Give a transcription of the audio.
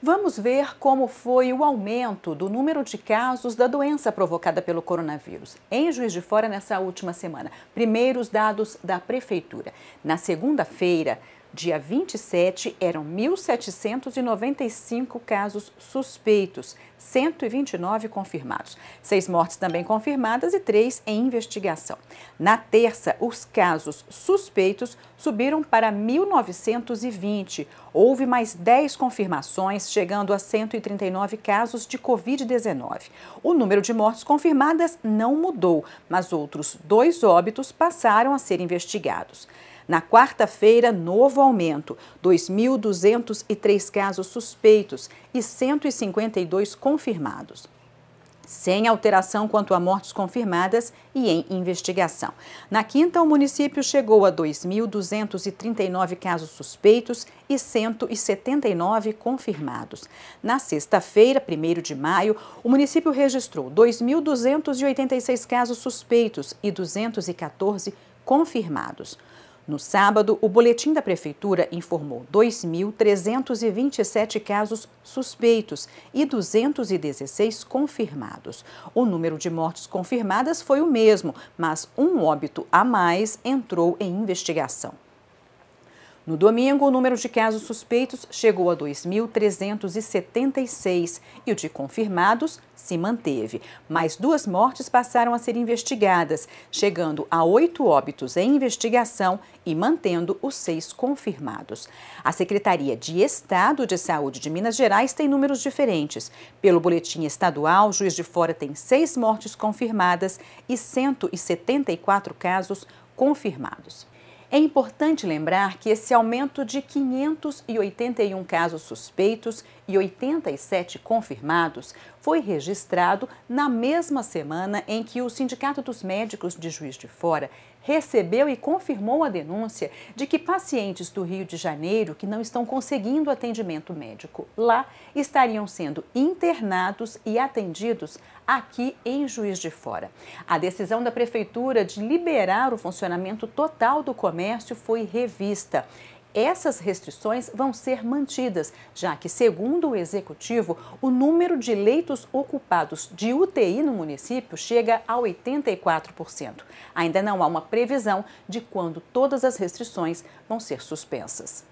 Vamos ver como foi o aumento do número de casos da doença provocada pelo coronavírus em Juiz de Fora nessa última semana. Primeiros dados da Prefeitura. Na segunda-feira, Dia 27, eram 1.795 casos suspeitos, 129 confirmados. Seis mortes também confirmadas e três em investigação. Na terça, os casos suspeitos subiram para 1.920. Houve mais 10 confirmações, chegando a 139 casos de Covid-19. O número de mortes confirmadas não mudou, mas outros dois óbitos passaram a ser investigados. Na quarta-feira, novo aumento: 2.203 casos suspeitos e 152 confirmados sem alteração quanto a mortes confirmadas e em investigação. Na quinta, o município chegou a 2.239 casos suspeitos e 179 confirmados. Na sexta-feira, 1 de maio, o município registrou 2.286 casos suspeitos e 214 confirmados. No sábado, o boletim da prefeitura informou 2.327 casos suspeitos e 216 confirmados. O número de mortes confirmadas foi o mesmo, mas um óbito a mais entrou em investigação. No domingo, o número de casos suspeitos chegou a 2.376 e o de confirmados se manteve. Mais duas mortes passaram a ser investigadas, chegando a oito óbitos em investigação e mantendo os seis confirmados. A Secretaria de Estado de Saúde de Minas Gerais tem números diferentes. Pelo boletim estadual, Juiz de Fora tem seis mortes confirmadas e 174 casos confirmados. É importante lembrar que esse aumento de 581 casos suspeitos e 87 confirmados, foi registrado na mesma semana em que o Sindicato dos Médicos de Juiz de Fora recebeu e confirmou a denúncia de que pacientes do Rio de Janeiro que não estão conseguindo atendimento médico lá estariam sendo internados e atendidos aqui em Juiz de Fora. A decisão da prefeitura de liberar o funcionamento total do comércio foi revista essas restrições vão ser mantidas, já que, segundo o executivo, o número de leitos ocupados de UTI no município chega a 84%. Ainda não há uma previsão de quando todas as restrições vão ser suspensas.